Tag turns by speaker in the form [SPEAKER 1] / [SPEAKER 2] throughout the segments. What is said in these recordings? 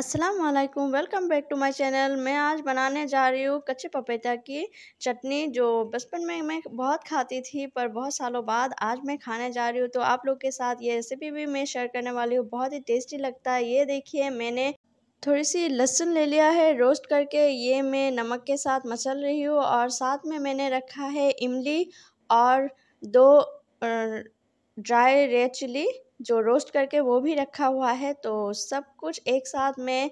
[SPEAKER 1] Aslam welcome back to my channel मैं आज बनाने जा रही हूँ कच्चे पपीता की चटनी जो बचपन में मैं बहुत खाती थी पर बहुत सालों बाद आज मैं खाने जा रही हूँ तो आप लोग के साथ ये रेसिपी भी मैं शेयर करने वाली हूँ बहुत ही टेस्टी लगता है ये देखिए मैंने थोड़ी सी लहसुन ले लिया है रोस्ट करके ये मैं नमक के साथ मसल रही हूँ और साथ में मैंने रखा है इमली और दो ड्राई रेड चिली जो रोस्ट करके वो भी रखा हुआ है तो सब कुछ एक साथ मैं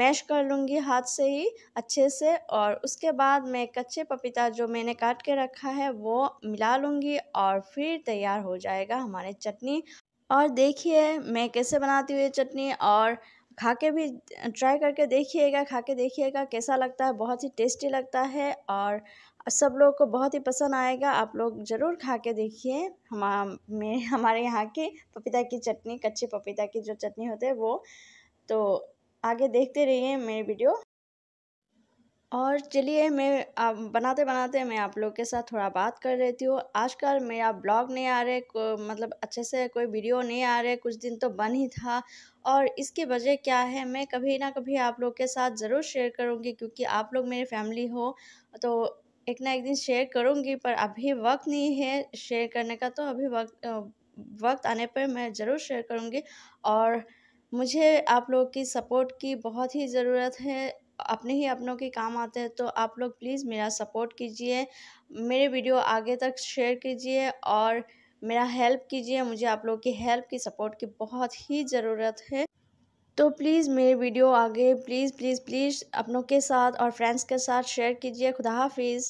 [SPEAKER 1] मैश कर लूँगी हाथ से ही अच्छे से और उसके बाद मैं कच्चे पपीता जो मैंने काट के रखा है वो मिला लूँगी और फिर तैयार हो जाएगा हमारे चटनी और देखिए मैं कैसे बनाती हूँ ये चटनी और खा के भी ट्राई करके देखिएगा खा के देखिएगा कैसा लगता है बहुत ही टेस्टी लगता है और सब लोगों को बहुत ही पसंद आएगा आप लोग ज़रूर खा के देखिए हम में हमारे यहाँ के पपीता की चटनी कच्चे पपीता की जो चटनी होते है वो तो आगे देखते रहिए मेरी वीडियो और चलिए मैं आप बनाते बनाते मैं आप लोग के साथ थोड़ा बात कर रहती हूँ आजकल मेरा ब्लॉग नहीं आ रहे मतलब अच्छे से कोई वीडियो नहीं आ रहे कुछ दिन तो बन ही था और इसकी वजह क्या है मैं कभी ना कभी आप लोग के साथ ज़रूर शेयर करूँगी क्योंकि आप लोग मेरे फैमिली हो तो एक ना एक दिन शेयर करूँगी पर अभी वक्त नहीं है शेयर करने का तो अभी वक्त वक्त आने पर मैं ज़रूर शेयर करूँगी और मुझे आप लोग की सपोर्ट की बहुत ही ज़रूरत है अपने ही अपनों के काम आते हैं तो आप लोग प्लीज़ मेरा सपोर्ट कीजिए मेरे वीडियो आगे तक शेयर कीजिए और मेरा हेल्प कीजिए मुझे आप लोग की हेल्प की सपोर्ट की बहुत ही ज़रूरत है तो प्लीज़ मेरे वीडियो आगे प्लीज़ प्लीज़ प्लीज़ अपनों के साथ और फ्रेंड्स के साथ शेयर कीजिए खुदा हाफिज़